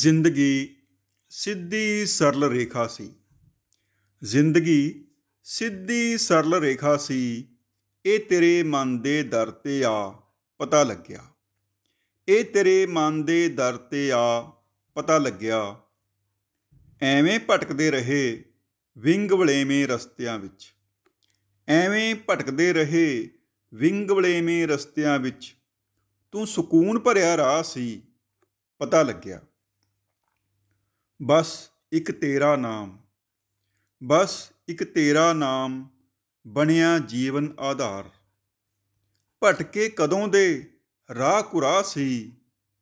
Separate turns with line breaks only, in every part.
ਜ਼ਿੰਦਗੀ ਸਿੱਧੀ ਸਰਲ ਰੇਖਾ ਸੀ ਜ਼ਿੰਦਗੀ ਸਿੱਧੀ ਸਰਲ ਰੇਖਾ ਸੀ ਇਹ ਤੇਰੇ ਮਨ ਦੇ ਦਰ ਤੇ ਆ ਪਤਾ ਲੱਗਿਆ ਇਹ ਤੇਰੇ ਮਨ ਦੇ ਦਰ ਤੇ ਆ ਪਤਾ ਲੱਗਿਆ ਐਵੇਂ ਭਟਕਦੇ ਰਹੇ ਵਿੰਗ ਵਲੇਵੇਂ ਰਸਤਿਆਂ ਵਿੱਚ ਐਵੇਂ ਭਟਕਦੇ ਰਹੇ ਵਿੰਗ ਵਲੇਵੇਂ ਰਸਤਿਆਂ ਵਿੱਚ ਤੂੰ ਸਕੂਨ ਭਰਿਆ ਰਾਹ ਸੀ ਪਤਾ ਲੱਗਿਆ ਬਸ ਇੱਕ ਤੇਰਾ ਨਾਮ ਬਸ ਇੱਕ ਤੇਰਾ ਨਾਮ ਬਣਿਆ ਜੀਵਨ ਆਧਾਰ ਭਟਕੇ ਕਦੋਂ ਦੇ ਰਾਹ ਕੁਰਾ ਸੀ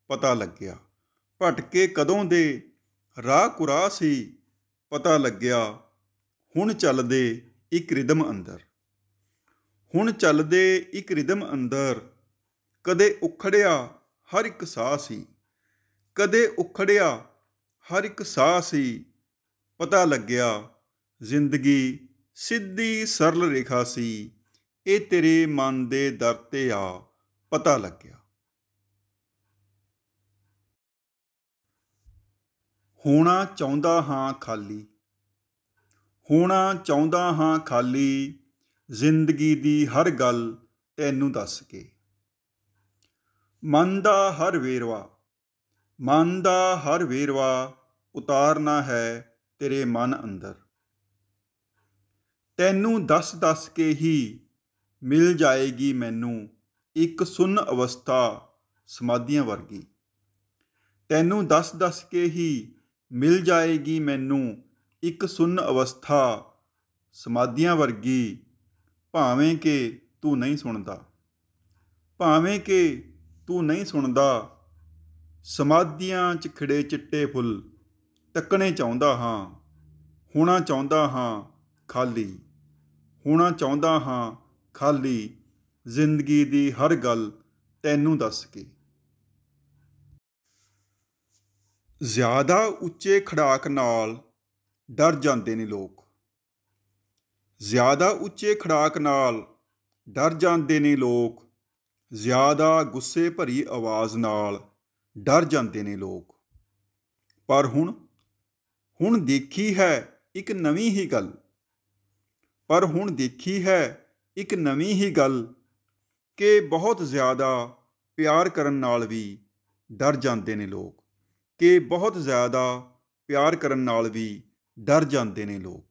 ਪਤਾ ਲੱਗਿਆ ਭਟਕੇ ਕਦੋਂ ਦੇ ਰਾਹ ਕੁਰਾ ਸੀ ਪਤਾ ਲੱਗਿਆ ਹੁਣ ਚੱਲਦੇ ਇੱਕ ਰਿਦਮ ਅੰਦਰ ਹੁਣ ਚੱਲਦੇ ਇੱਕ ਰਿਦਮ ਅੰਦਰ ਕਦੇ ਉਖੜਿਆ ਹਰ ਇੱਕ ਸਾਹ ਸੀ ਕਦੇ ਉਖੜਿਆ ਹਰ ਇੱਕ ਸਾਹ ਸੀ ਪਤਾ ਲੱਗਿਆ ਜ਼ਿੰਦਗੀ ਸਿੱਧੀ ਸਰਲ ਰੇਖਾ ਸੀ ਇਹ ਤੇਰੇ ਮਨ ਦੇ ਦਰ ਤੇ ਆ ਪਤਾ ਲੱਗਿਆ ਹੋਣਾ ਚਾਹੁੰਦਾ ਹਾਂ ਖਾਲੀ ਹੋਣਾ ਚਾਹੁੰਦਾ ਹਾਂ ਖਾਲੀ ਜ਼ਿੰਦਗੀ ਦੀ ਹਰ ਗੱਲ ਤੈਨੂੰ ਦੱਸ ਕੇ ਮਨ ਦਾ ਹਰ ਵੇਰਵਾ ਮਨ ਦਾ ਹਰ ਵੇਰਵਾ ਉਤਾਰਨਾ ਹੈ ਤੇਰੇ ਮਨ ਅੰਦਰ ਤੈਨੂੰ ਦੱਸ-ਦੱਸ ਕੇ ਹੀ ਮਿਲ ਜਾਏਗੀ ਮੈਨੂੰ ਇੱਕ ਸੁੰਨ ਅਵਸਥਾ ਸਮਾਧੀਆਂ ਵਰਗੀ ਤੈਨੂੰ ਦੱਸ-ਦੱਸ ਕੇ ਹੀ ਮਿਲ ਜਾਏਗੀ ਮੈਨੂੰ ਇੱਕ ਸੁੰਨ ਅਵਸਥਾ ਸਮਾਧੀਆਂ ਵਰਗੀ ਭਾਵੇਂ ਕਿ ਤੂੰ ਨਹੀਂ ਸੁਣਦਾ ਭਾਵੇਂ ਕਿ ਤੂੰ ਨਹੀਂ ਸੁਣਦਾ ਸਮਾਧੀਆਂ 'ਚ ਖਿੜੇ ਚਿੱਟੇ ਫੁੱਲ ਤੱਕਣੇ ਚਾਹੁੰਦਾ ਹਾਂ ਹੋਣਾ ਚਾਹੁੰਦਾ ਹਾਂ ਖਾਲੀ ਹੋਣਾ ਚਾਹੁੰਦਾ ਹਾਂ ਖਾਲੀ ਜ਼ਿੰਦਗੀ ਦੀ ਹਰ ਗੱਲ ਤੈਨੂੰ ਦੱਸ ਕੇ ਜ਼ਿਆਦਾ ਉੱਚੇ ਖੜਾਕ ਨਾਲ ਡਰ ਜਾਂਦੇ ਨੇ ਲੋਕ ਜ਼ਿਆਦਾ ਉੱਚੇ ਖੜਾਕ ਨਾਲ ਡਰ ਜਾਂਦੇ ਨੇ ਲੋਕ ਜ਼ਿਆਦਾ ਗੁੱਸੇ ਭਰੀ ਆਵਾਜ਼ ਨਾਲ ਡਰ ਜਾਂਦੇ ਨੇ ਲੋਕ ਪਰ ਹੁਣ ਹੁਣ ਦੇਖੀ ਹੈ ਇੱਕ ਨਵੀਂ ਹੀ ਗੱਲ ਪਰ ਹੁਣ ਦੇਖੀ ਹੈ ਇੱਕ ਨਵੀਂ ਹੀ ਗੱਲ ਕਿ ਬਹੁਤ ਜ਼ਿਆਦਾ ਪਿਆਰ ਕਰਨ ਨਾਲ ਵੀ ਡਰ ਜਾਂਦੇ ਨੇ ਲੋਕ ਕਿ ਬਹੁਤ ਜ਼ਿਆਦਾ ਪਿਆਰ ਕਰਨ ਨਾਲ ਵੀ ਡਰ ਜਾਂਦੇ ਨੇ ਲੋਕ